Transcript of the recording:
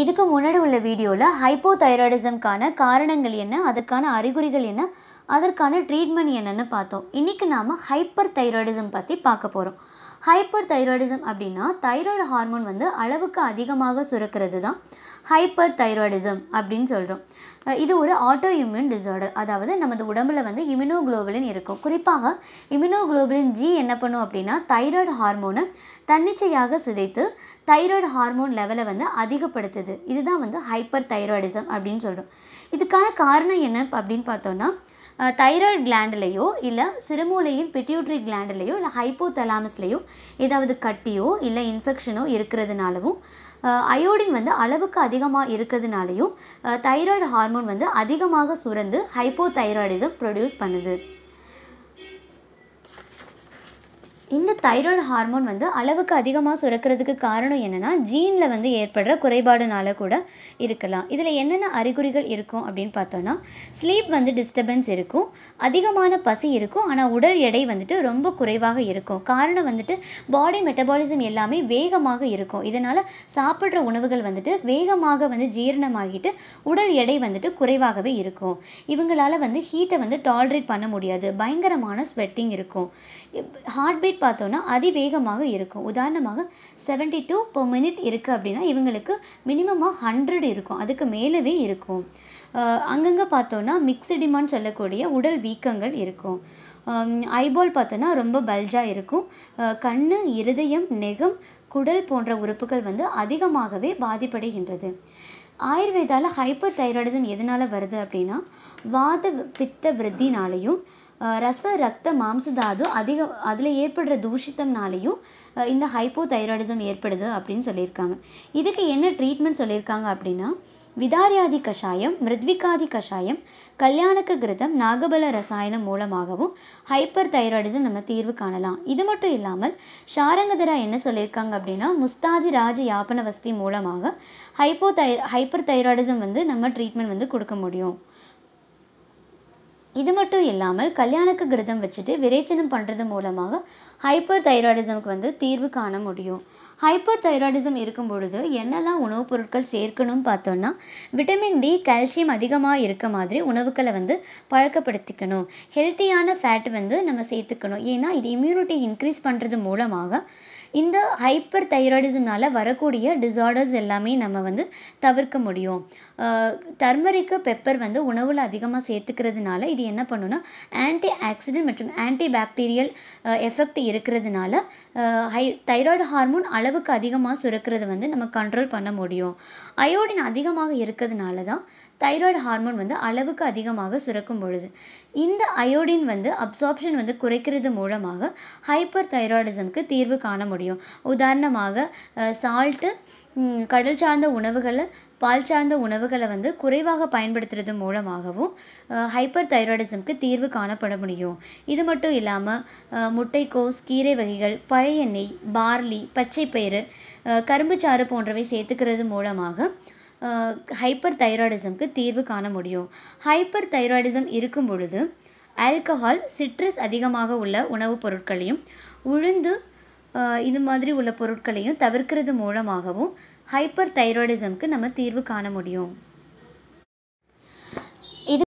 இதுக்கு முன்னாடி உள்ள வீடியோவில் ஹைப்போதைராய்டிசம்க்கான காரணங்கள் என்ன அதற்கான அறிகுறிகள் என்ன அதற்கான ட்ரீட்மெண்ட் என்னன்னு பார்த்தோம் இன்றைக்கி நாம் ஹைப்பர் தைராய்டிசம் பற்றி பார்க்க போகிறோம் ஹைப்பர் தைராய்டிசம் அப்படின்னா தைராய்டு ஹார்மோன் வந்து அளவுக்கு அதிகமாக சுரக்கிறது தான் ஹைப்பர் தைராய்டிசம் அப்படின்னு சொல்கிறோம் இது ஒரு ஆட்டோ இம்யூன் டிசார்டர் அதாவது நமது உடம்புல வந்து இம்யூனோகுளோபலின் இருக்கும் குறிப்பாக இம்யூனோகுளோபலின் ஜி என்ன பண்ணும் அப்படின்னா தைராய்டு ஹார்மோனை தன்னிச்சையாக சிதைத்து தைராய்டு ஹார்மோன் லெவலை வந்து அதிகப்படுத்துது இதுதான் வந்து ஹைப்பர் தைராய்டிசம் அப்படின்னு சொல்கிறோம் இதுக்கான காரணம் என்ன அப்படின்னு பார்த்தோன்னா தைராய்டு கிளாண்டுலேயோ இல்லை சிறுமூலையின் பிட்யூட்ரி கிளாண்டுலேயோ இல்லை ஹைப்போ தலாமஸ்லேயோ ஏதாவது கட்டியோ இல்லை இன்ஃபெக்ஷனோ இருக்கிறதுனாலவும் அயோடின் வந்து அளவுக்கு அதிகமாக இருக்கிறதுனாலையும் தைராய்டு ஹார்மோன் வந்து அதிகமாக சுரந்து ஹைப்போ தைராய்டிசம் ப்ரொடியூஸ் பண்ணுது இந்த தைராய்டு ஹார்மோன் வந்து அளவுக்கு அதிகமாக சுரக்கிறதுக்கு காரணம் என்னென்னா ஜீனில் வந்து ஏற்படுற குறைபாடுனால கூட இருக்கலாம் இதில் என்னென்ன அறிகுறிகள் இருக்கும் அப்படின்னு பார்த்தோன்னா ஸ்லீப் வந்து டிஸ்டர்பன்ஸ் இருக்கும் அதிகமான பசி இருக்கும் ஆனால் உடல் எடை வந்துட்டு ரொம்ப குறைவாக இருக்கும் காரணம் வந்துட்டு பாடி மெட்டபாலிசம் எல்லாமே வேகமாக இருக்கும் இதனால் சாப்பிட்ற உணவுகள் வந்துட்டு வேகமாக வந்து ஜீரணமாகிட்டு உடல் எடை வந்துட்டு குறைவாகவே இருக்கும் இவங்களால் வந்து ஹீட்டை வந்து டாலரேட் பண்ண முடியாது பயங்கரமான ஸ்வெட்டிங் இருக்கும் ஹார்ட் பீட் பார்த்தோன்னா அதிவேகமாக இருக்கும் உதாரணமாக செவன்டி டூ பர் மினிட் இருக்குது அப்படின்னா இவங்களுக்கு மினிமமாக ஹண்ட்ரட் இருக்கும் அதுக்கு மேலவே இருக்கும் அங்கங்கே பார்த்தோன்னா டிமாண்ட் சொல்லக்கூடிய உடல் வீக்கங்கள் இருக்கும் ஐபால் பார்த்தோன்னா ரொம்ப பல்ஜாக இருக்கும் கண் இருதயம் நெகம் குடல் போன்ற உறுப்புகள் வந்து அதிகமாகவே பாதிப்படைகின்றது ஆயுர்வேதாவில் ஹைப்பர் தைராய்டிசம் எதனால் வருது அப்படின்னா வாத பித்த விருத்தினாலையும் ரச ரத்த மாம்சதாது அதிக அதில் ஏற்படுற தூஷித்தம்னாலையும் இந்த ஹைப்போ தைராய்டிசம் ஏற்படுது அப்படின்னு சொல்லியிருக்காங்க இதுக்கு என்ன ட்ரீட்மெண்ட் சொல்லியிருக்காங்க அப்படின்னா விதாரியாதி கஷாயம் மிருத்விகாதி கஷாயம் கல்யாணக்கு கிருதம் நாகபல ரசாயனம் மூலமாகவும் ஹைப்பர் தைராய்டிசம் நம்ம தீர்வு காணலாம் இது மட்டும் இல்லாமல் ஷாரங்கதரா என்ன சொல்லியிருக்காங்க அப்படின்னா முஸ்தாதி ராஜ யாபன வசதி மூலமாக ஹைப்போ தை ஹைப்பர் தைராய்டிசம் வந்து நம்ம ட்ரீட்மெண்ட் வந்து கொடுக்க முடியும் இது மட்டும் இல்லாமல் கல்யாணக்கு கிரதம் வச்சுட்டு விரேச்சனம் பண்ணுறது மூலமாக ஹைப்பர் தைராய்டிசமுக்கு வந்து தீர்வு காண முடியும் ஹைப்பர் தைராய்டிசம் இருக்கும் பொழுது என்னெல்லாம் உணவுப் பொருட்கள் சேர்க்கணும்னு பார்த்தோம்னா விட்டமின் டி கால்சியம் அதிகமாக இருக்க மாதிரி உணவுகளை வந்து பழக்கப்படுத்திக்கணும் ஹெல்த்தியான ஃபேட் வந்து நம்ம சேர்த்துக்கணும் ஏன்னா இது இம்யூனிட்டி இன்க்ரீஸ் பண்ணுறது மூலமாக இந்த ஹைப்பர் தைராய்டிசம்னால வரக்கூடிய டிசார்டர்ஸ் எல்லாமே நம்ம வந்து தவிர்க்க முடியும் டர்மரிக்கு பெப்பர் வந்து உணவில் அதிகமாக சேர்த்துக்கிறதுனால இது என்ன பண்ணுன்னா ஆன்டி ஆக்சிடென்ட் மற்றும் ஆன்டி பாக்டீரியல் எஃபெக்ட் இருக்கிறதுனால ஹை தைராய்டு ஹார்மோன் அளவுக்கு அதிகமாக சுரக்கிறது வந்து நம்ம கண்ட்ரோல் பண்ண முடியும் அயோடின் அதிகமாக இருக்கிறதுனால தான் தைராய்டு ஹார்மோன் வந்து அளவுக்கு அதிகமாக சுரக்கும் பொழுது இந்த அயோடின் வந்து அப்சார்ப்ஷன் வந்து குறைக்கிறது மூலமாக ஹைப்பர் தைராய்டிசம்க்கு தீர்வு காண முடியும் உதாரணமாக சால்ட்டு கடல் சார்ந்த உணவுகளை பால் சார்ந்த உணவுகளை வந்து குறைவாக பயன்படுத்துறது மூலமாகவும் ஹைப்பர் தைராய்டிசம்க்கு தீர்வு காணப்பட முடியும் இது மட்டும் இல்லாமல் முட்டைக்கோஸ் கீரை வகைகள் பழைய நெய் பார்லி பச்சைப்பயிறு கரும்பு சாறு போன்றவை சேர்த்துக்கிறது மூலமாக ஹைப்பர் தைராய்டிசம்க்கு தீர்வு காண முடியும் ஹைப்பர் தைராய்டிசம் இருக்கும் பொழுது ஆல்கஹால் சிட்ரஸ் அதிகமாக உள்ள உணவுப் பொருட்களையும் உளுந்து இது மாதிரி உள்ள பொருட்களையும் தவிர்க்கிறது மூலமாகவும் ஹைப்பர் தைராய்டிசம்க்கு நம்ம தீர்வு காண முடியும்